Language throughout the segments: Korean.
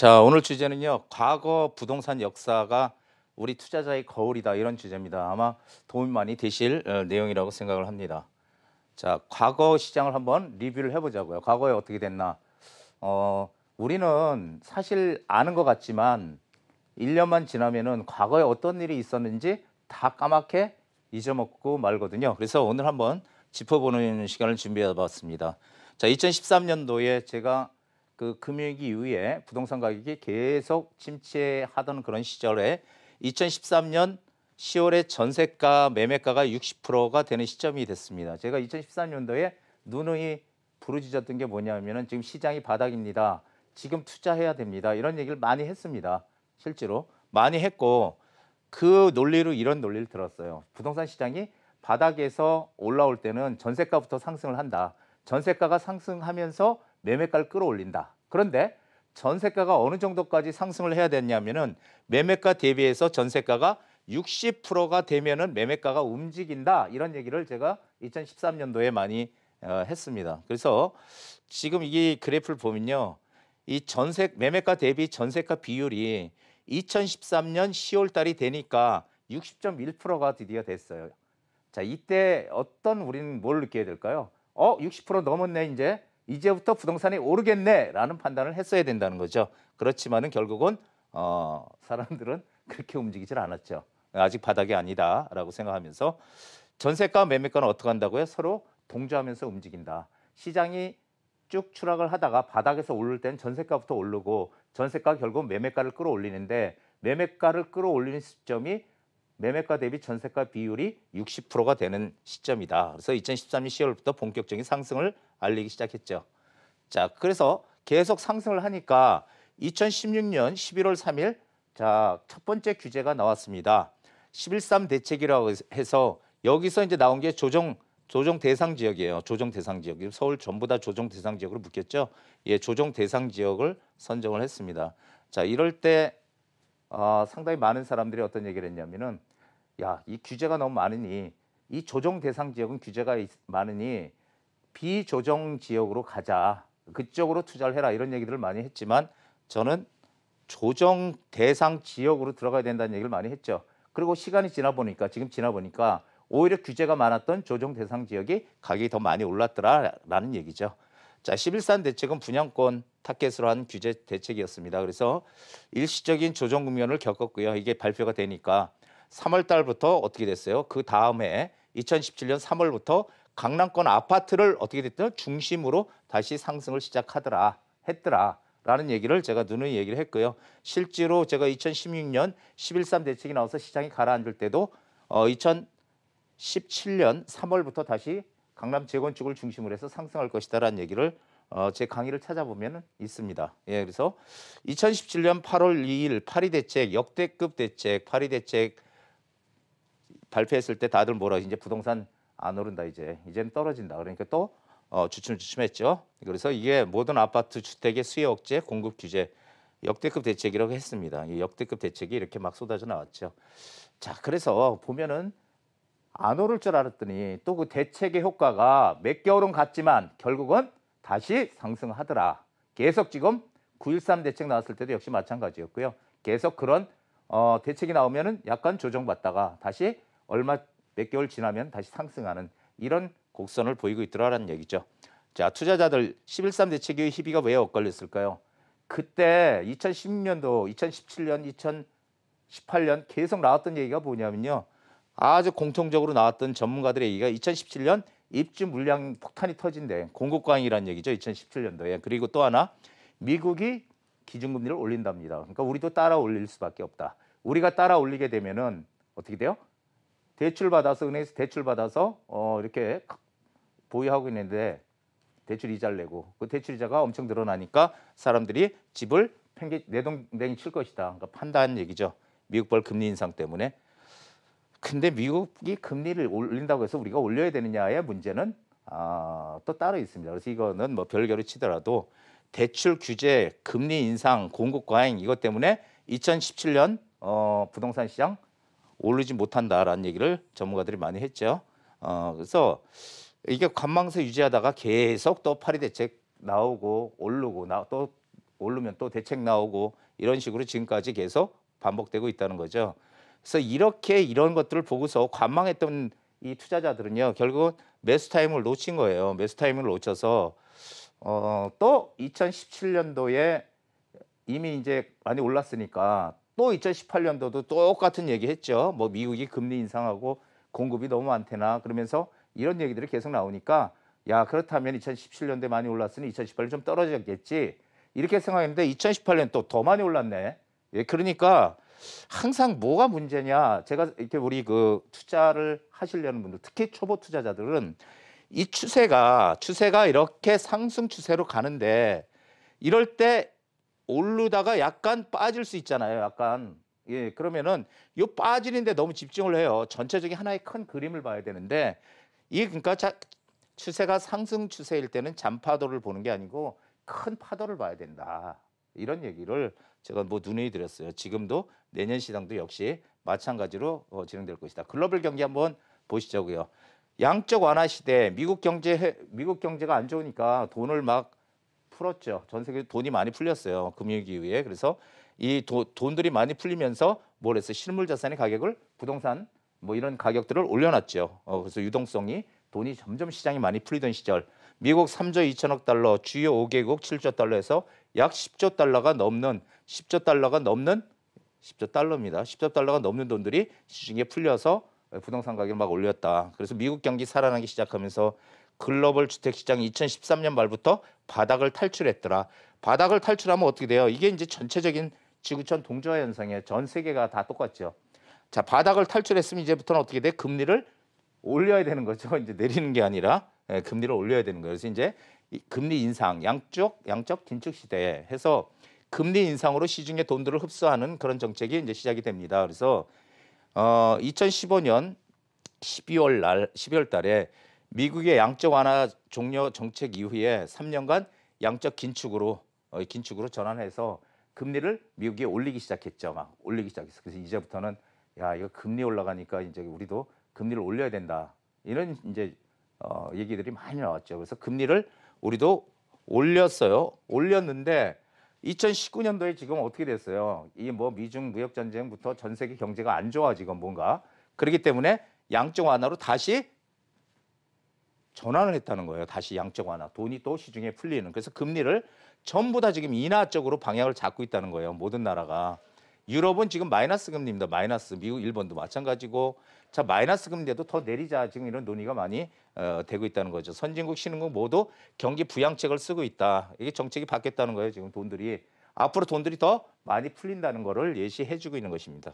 자, 오늘 주제는요. 과거 부동산 역사가 우리 투자자의 거울이다 이런 주제입니다. 아마 도움이 많이 되실 어, 내용이라고 생각을 합니다. 자, 과거 시장을 한번 리뷰를 해보자고요. 과거에 어떻게 됐나? 어, 우리는 사실 아는 것 같지만 1년만 지나면은 과거에 어떤 일이 있었는지 다 까맣게 잊어먹고 말거든요. 그래서 오늘 한번 짚어보는 시간을 준비해 봤습니다. 자, 2013년도에 제가 그 금융위기 이후에 부동산 가격이 계속 침체하던 그런 시절에 2013년 10월에 전세가 매매가가 60%가 되는 시점이 됐습니다. 제가 2013년도에 누누이 부르짖었던 게 뭐냐면은 지금 시장이 바닥입니다. 지금 투자해야 됩니다. 이런 얘기를 많이 했습니다. 실제로 많이 했고 그 논리로 이런 논리를 들었어요. 부동산 시장이 바닥에서 올라올 때는 전세가부터 상승을 한다. 전세가가 상승하면서 매매가를 끌어올린다. 그런데 전세가가 어느 정도까지 상승을 해야 되냐면은 매매가 대비해서 전세가가 60%가 되면은 매매가가 움직인다 이런 얘기를 제가 2013년도에 많이 어, 했습니다. 그래서 지금 이 그래프를 보면요, 이 전세 매매가 대비 전세가 비율이 2013년 10월 달이 되니까 60.1%가 드디어 됐어요. 자, 이때 어떤 우리는 뭘 느껴야 될까요? 어, 60% 넘었네 이제. 이제부터 부동산이 오르겠네라는 판단을 했어야 된다는 거죠. 그렇지만은 결국은 어, 사람들은 그렇게 움직이질 않았죠. 아직 바닥이 아니다라고 생각하면서 전세가 매매가는 어떻게 한다고요? 서로 동조하면서 움직인다. 시장이 쭉 추락을 하다가 바닥에서 오를 땐 전세가부터 오르고 전세가 결국 매매가를 끌어올리는데 매매가를 끌어올리는 시점이 매매가 대비 전세가 비율이 60%가 되는 시점이다. 그래서 2013년 10월부터 본격적인 상승을 알리기 시작했죠. 자, 그래서 계속 상승을 하니까 2016년 11월 3일 자, 첫 번째 규제가 나왔습니다. 113 대책이라고 해서 여기서 이제 나온 게 조정 조정 대상 지역이에요. 조정 대상 지역. 서울 전부 다 조정 대상 지역으로 묶였죠. 예, 조정 대상 지역을 선정을 했습니다. 자, 이럴 때 어, 상당히 많은 사람들이 어떤 얘기를 했냐면은 야, 이 규제가 너무 많으니 이 조정 대상 지역은 규제가 많으니 비조정 지역으로 가자. 그쪽으로 투자를 해라 이런 얘기들을 많이 했지만 저는 조정 대상 지역으로 들어가야 된다는 얘기를 많이 했죠. 그리고 시간이 지나 보니까 지금 지나 보니까 오히려 규제가 많았던 조정 대상 지역이 가격이 더 많이 올랐더라라는 얘기죠. 자, 11산 대책은 분양권 타겟으로 한 규제 대책이었습니다. 그래서 일시적인 조정 국면을 겪었고요. 이게 발표가 되니까 3월 달부터 어떻게 됐어요? 그 다음에 2017년 3월부터 강남권 아파트를 어떻게 됐든 중심으로 다시 상승을 시작하더라 했더라. 라는 얘기를 제가 누누이 얘기를 했고요. 실제로 제가 2016년 113 대책이 나와서 시장이 가라앉을 때도 어 2017년 3월부터 다시 강남 재건축을 중심으로 해서 상승할 것이다라는 얘기를 어, 제 강의를 찾아보면 있습니다. 예, 그래서 2017년 8월 2일 파리 대책, 역대급 대책, 파리 대책 발표했을 때 다들 뭐라 이제 부동산 안 오른다 이제 이제는 떨어진다 그러니까 또 어, 주춤주춤했죠. 그래서 이게 모든 아파트 주택의 수요 억제, 공급 규제 역대급 대책이라고 했습니다. 이 역대급 대책이 이렇게 막 쏟아져 나왔죠. 자, 그래서 보면은 안 오를 줄 알았더니 또 그 대책의 효과가 몇 개월은 갔지만 결국은 다시 상승하더라. 계속 지금 9.13 대책 나왔을 때도 역시 마찬가지였고요. 계속 그런 어, 대책이 나오면은 약간 조정받다가 다시 얼마 몇 개월 지나면 다시 상승하는 이런 곡선을 보이고 있더라라는 얘기죠. 자, 투자자들 11.3 대책의 희비가 왜 엇갈렸을까요? 그때 2 0 1 0년도 2017년, 2018년 계속 나왔던 얘기가 뭐냐면요. 아주 공통적으로 나왔던 전문가들의 얘기가 2017년 입주 물량 폭탄이 터진데 공급 과잉이란 얘기죠. 2017년도에. 그리고 또 하나 미국이 기준금리를 올린답니다. 그러니까 우리도 따라 올릴 수밖에 없다. 우리가 따라 올리게 되면은 어떻게 돼요? 대출 받아서 은행에서 대출 받아서 어, 이렇게 보유하고 있는데 대출 이자를 내고 그 대출 이자가 엄청 늘어나니까 사람들이 집을 팽개 내동댕이 칠 것이다. 그러니까 판단 얘기죠. 미국발 금리 인상 때문에. 근데 미국이 금리를 올린다고 해서 우리가 올려야 되느냐의 문제는 아, 또 따로 있습니다. 그래서 이거는 뭐 별개로 치더라도 대출 규제, 금리 인상, 공급 과잉 이것 때문에 2017년 어, 부동산 시장 오르지 못한다라는 얘기를 전문가들이 많이 했죠. 어, 그래서 이게 관망세 유지하다가 계속 또 파리 대책 나오고 오르고 나, 또 오르면 또 대책 나오고 이런 식으로 지금까지 계속 반복되고 있다는 거죠. 그래서 이렇게 이런 것들을 보고서 관망했던 이 투자자들은요 결국은 매수 타임을 놓친 거예요. 매수 타임을 놓쳐서 어, 또 2017년도에 이미 이제 많이 올랐으니까 또 2018년도도 똑같은 얘기 했죠. 뭐 미국이 금리 인상하고 공급이 너무 많대나 그러면서 이런 얘기들이 계속 나오니까 야 그렇다면 2017년도에 많이 올랐으니 2018년 좀 떨어졌겠지 이렇게 생각했는데 2018년 또 더 많이 올랐네. 예, 그러니까 항상 뭐가 문제냐 제가 이렇게 우리 그 투자를 하시려는 분들 특히 초보 투자자들은 이 추세가 추세가 이렇게 상승 추세로 가는데 이럴 때 오르다가 약간 빠질 수 있잖아요. 약간. 예, 그러면은 요 빠지는데 너무 집중을 해요. 전체적인 하나의 큰 그림을 봐야 되는데 이 그러니까 자, 추세가 상승 추세일 때는 잔파도를 보는 게 아니고 큰 파도를 봐야 된다. 이런 얘기를 제가 뭐 눈에 드렸어요. 지금도 내년 시장도 역시 마찬가지로 어, 진행될 것이다. 글로벌 경기 한번 보시자고요. 양적 완화 시대 미국 경제 미국 경제가 안 좋으니까 돈을 막 풀었죠. 전 세계 돈이 많이 풀렸어요. 금융위기 위에 그래서 이 도, 돈들이 많이 풀리면서 뭘 했어요? 실물 자산의 가격을 부동산 뭐 이런 가격들을 올려놨죠. 어, 그래서 유동성이 돈이 점점 시장이 많이 풀리던 시절 미국 3조 2천억 달러, 주요 5개국 7조 달러에서 약 10조 달러가 넘는 10조 달러가 넘는 10조 달러입니다. 10조 달러가 넘는 돈들이 시중에 풀려서 부동산 가격을 막 올렸다. 그래서 미국 경기 살아나기 시작하면서 글로벌 주택시장 이 2013년 말부터 바닥을 탈출했더라. 바닥을 탈출하면 어떻게 돼요? 이게 이제 전체적인 지구촌 동조화 현상이에요. 전 세계가 다 똑같죠. 자, 바닥을 탈출했으면 이제부터는 어떻게 돼? 금리를 올려야 되는 거죠. 이제 내리는 게 아니라 예, 금리를 올려야 되는 거예요. 그래서 이제 금리 인상, 양쪽 양적 긴축 시대에 해서 금리 인상으로 시중에 돈들을 흡수하는 그런 정책이 이제 시작이 됩니다. 그래서 어, 2015년 12월 날 12월 달에 미국의 양적 완화 종료 정책 이후에 3년간 양적 긴축으로 어, 긴축으로 전환해서 금리를 미국이 올리기 시작했죠. 막 올리기 시작했어. 그래서 이제부터는 야 이거 금리 올라가니까 이제 우리도 금리를 올려야 된다. 이런 이제 어, 얘기들이 많이 나왔죠. 그래서 금리를 우리도 올렸어요. 올렸는데 2019년도에 지금 어떻게 됐어요? 이뭐 미중 무역 전쟁부터 전 세계 경제가 안 좋아 지금 뭔가 그렇기 때문에 양적 완화로 다시 전환을 했다는 거예요. 다시 양적 완화. 돈이 또 시중에 풀리는. 그래서 금리를 전부 다 지금 인하 쪽으로 방향을 잡고 있다는 거예요. 모든 나라가. 유럽은 지금 마이너스 금리입니다. 마이너스. 미국, 일본도 마찬가지고. 자, 마이너스 금리에도 더 내리자. 지금 이런 논의가 많이 어, 되고 있다는 거죠. 선진국, 신흥국 모두 경기 부양책을 쓰고 있다. 이게 정책이 바뀌었다는 거예요. 지금 돈들이. 앞으로 돈들이 더 많이 풀린다는 거를 예시해 주고 있는 것입니다.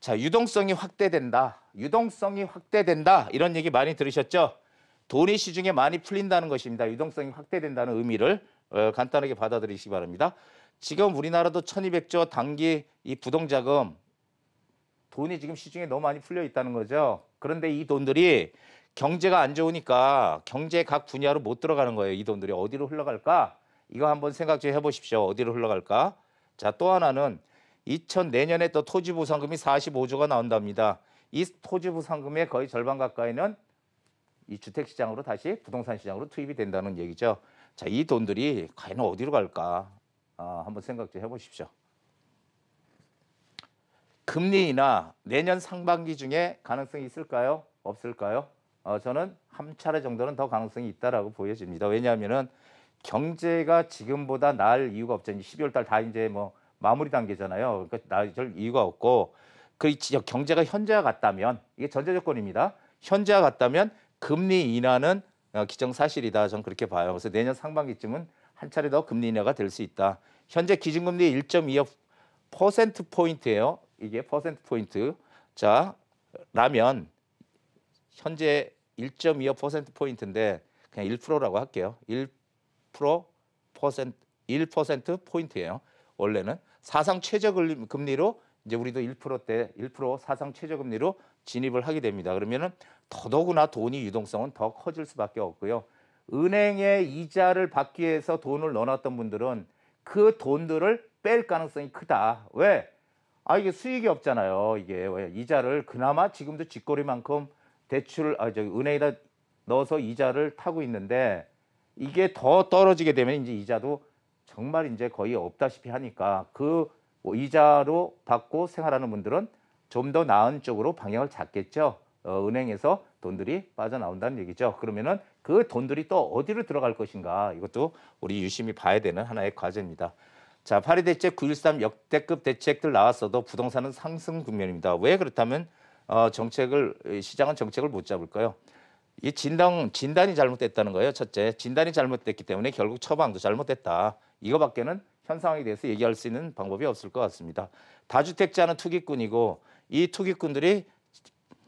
자, 유동성이 확대된다. 유동성이 확대된다. 이런 얘기 많이 들으셨죠? 돈이 시중에 많이 풀린다는 것입니다. 유동성이 확대된다는 의미를 어, 간단하게 받아들이시기 바랍니다. 지금 우리나라도 1200조 단기 이 부동자금 돈이 지금 시중에 너무 많이 풀려 있다는 거죠. 그런데 이 돈들이 경제가 안 좋으니까 경제 각 분야로 못 들어가는 거예요. 이 돈들이 어디로 흘러갈까? 이거 한번 생각 좀 해보십시오. 어디로 흘러갈까? 자, 또 하나는 2 0 0 4년에또토지보 상금이 45조가 나온답니다. 이토지보 상금의 거의 절반 가까이는 이 주택 시장으로 다시 부동산 시장으로 투입이 된다는 얘기죠. 자, 이 돈들이 과연 어디로 갈까? 아, 한번 생각 좀 해보십시오. 금리 인하 내년 상반기 중에 가능성이 있을까요? 없을까요? 어, 저는 한 차례 정도는 더 가능성이 있다라고 보여집니다. 왜냐하면은 경제가 지금보다 나을 이유가 없잖아요. 12월 달 다 이제 뭐 마무리 단계잖아요. 그러니까 나절 이유가 없고 그 경제가 현재와 같다면 이게 전제 조건입니다. 현재와 같다면 금리 인하는 어, 기정사실이다. 저는 그렇게 봐요. 그래서 내년 상반기쯤은 한 차례 더 금리 인하가 될 수 있다. 현재 기준금리 1.25 퍼센트 포인트예요. 이게 퍼센트 포인트. 자, 라면 현재 1.25 퍼센트 포인트인데 그냥 1%라고 할게요. 1% 퍼센트 포인트예요. 원래는 사상 최저 금리로 이제 우리도 1%대 1% 사상 최저 금리로 진입을 하게 됩니다. 그러면은 더더구나 돈이 유동성은 더 커질 수밖에 없고요. 은행에 이자를 받기 위해서 돈을 넣어놨던 분들은 그 돈들을 뺄 가능성이 크다. 왜? 아 이게 수익이 없잖아요. 이게 왜 이자를 그나마 지금도 쥐꼬리만큼 대출을 아 저기 은행에다 넣어서 이자를 타고 있는데 이게 더 떨어지게 되면 이제 이자도 정말 이제 거의 없다시피 하니까 그 뭐 이자로 받고 생활하는 분들은 좀 더 나은 쪽으로 방향을 잡겠죠. 어, 은행에서 돈들이 빠져나온다는 얘기죠. 그러면은 그 돈들이 또 어디로 들어갈 것인가 이것도 우리 유심히 봐야 되는 하나의 과제입니다. 자, 파리 대책 913 역대급 대책들 나왔어도 부동산은 상승 국면입니다. 왜 그렇다면 어, 정책을 시장은 정책을 못 잡을까요? 이 진단 진단이 잘못됐다는 거예요. 첫째, 진단이 잘못됐기 때문에 결국 처방도 잘못됐다. 이거밖에는 현상에 황 대해서 얘기할 수 있는 방법이 없을 것 같습니다. 다주택자는 투기꾼이고 이 투기꾼들이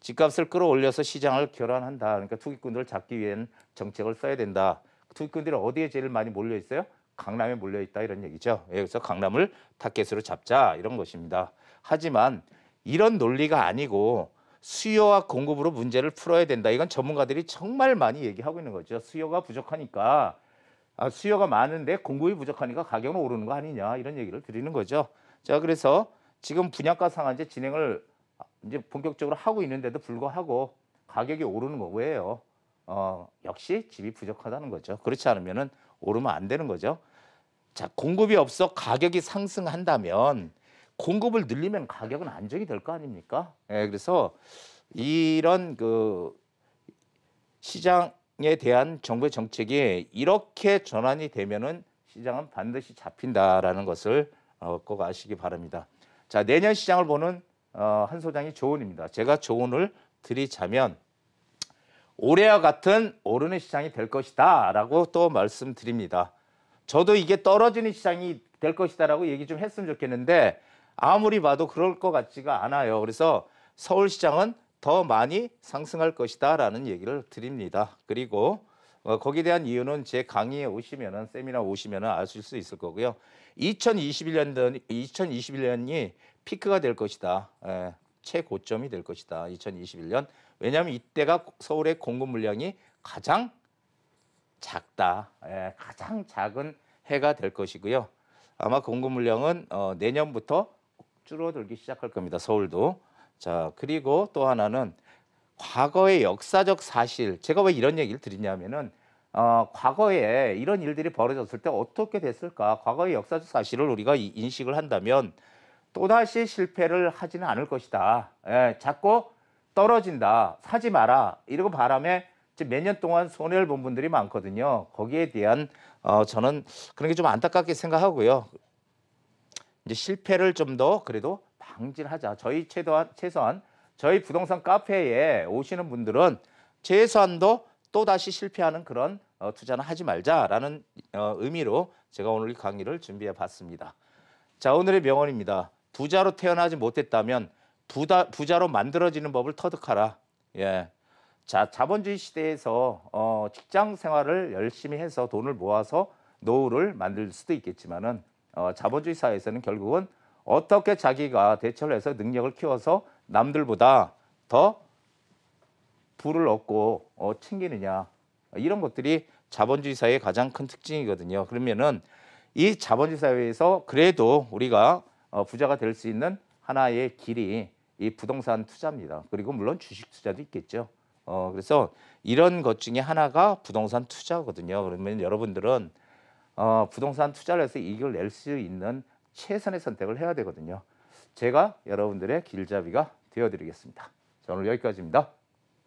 집값을 끌어올려서 시장을 결환한다. 그러니까 투기꾼들을 잡기 위한 정책을 써야 된다. 투기꾼들이 어디에 제일 많이 몰려 있어요? 강남에 몰려 있다 이런 얘기죠. 그래서 강남을 타겟으로 잡자 이런 것입니다. 하지만 이런 논리가 아니고 수요와 공급으로 문제를 풀어야 된다. 이건 전문가들이 정말 많이 얘기하고 있는 거죠. 수요가 부족하니까 아, 수요가 많은데 공급이 부족하니까 가격은 오르는 거 아니냐 이런 얘기를 드리는 거죠. 자 그래서 지금 분양가 상한제 진행을 이제 본격적으로 하고 있는데도 불구하고 가격이 오르는 거예요. 어, 역시 집이 부족하다는 거죠. 그렇지 않으면은 오르면 안 되는 거죠. 자 공급이 없어 가격이 상승한다면 공급을 늘리면 가격은 안정이 될 거 아닙니까? 예, 그래서 이런 그 시장 에 대한 정부의 정책이 이렇게 전환이 되면은 시장은 반드시 잡힌다라는 것을 어, 꼭 아시기 바랍니다. 자 내년 시장을 보는 어, 한 소장이 조언입니다. 제가 조언을 드리자면 올해와 같은 오르는 시장이 될 것이다라고 또 말씀드립니다. 저도 이게 떨어지는 시장이 될 것이다라고 얘기 좀 했으면 좋겠는데 아무리 봐도 그럴 것 같지가 않아요. 그래서 서울 시장은 더 많이 상승할 것이다라는 얘기를 드립니다. 그리고 어, 거기에 대한 이유는 제 강의에 오시면은 세미나 오시면은 아실 수 있을 거고요. 2021년 도 2021년이 피크가 될 것이다. 에, 예, 최고점이 될 것이다. 2021년. 왜냐하면 이때가 서울의 공급 물량이 가장 작다. 에, 예, 가장 작은 해가 될 것이고요. 아마 공급 물량은 어, 내년부터 줄어들기 시작할 겁니다. 서울도. 자, 그리고 또 하나는 과거의 역사적 사실. 제가 왜 이런 얘기를 드리냐면은 어, 과거에 이런 일들이 벌어졌을 때 어떻게 됐을까? 과거의 역사적 사실을 우리가 인식을 한다면 또다시 실패를 하지는 않을 것이다. 예, 자꾸 떨어진다. 사지 마라. 이러고 바람에 몇 년 동안 손해를 본 분들이 많거든요. 거기에 대한 어, 저는 그런 게 좀 안타깝게 생각하고요. 이제 실패를 좀 더 그래도 방진하자. 저희 최소한 최소한 저희 부동산 카페에 오시는 분들은 최소한도 또다시 실패하는 그런 어, 투자는 하지 말자라는 어, 의미로 제가 오늘 강의를 준비해 봤습니다. 자, 오늘의 명언입니다. 부자로 태어나지 못했다면 부다, 부자로 만들어지는 법을 터득하라. 예. 자, 자본주의 시대에서 어, 직장 생활을 열심히 해서 돈을 모아서 노후를 만들 수도 있겠지만은 어, 자본주의 사회에서는 결국은 어떻게 자기가 대처를 해서 능력을 키워서 남들보다 더 부를 얻고 어, 챙기느냐 이런 것들이 자본주의 사회의 가장 큰 특징이거든요. 그러면은 이 자본주의 사회에서 그래도 우리가 어, 부자가 될 수 있는 하나의 길이 이 부동산 투자입니다. 그리고 물론 주식 투자도 있겠죠. 어, 그래서 이런 것 중에 하나가 부동산 투자거든요. 그러면 여러분들은 어, 부동산 투자를 해서 이익을 낼 수 있는 최선의 선택을 해야 되거든요. 제가 여러분들의 길잡이가 되어드리겠습니다. 자, 오늘 여기까지입니다.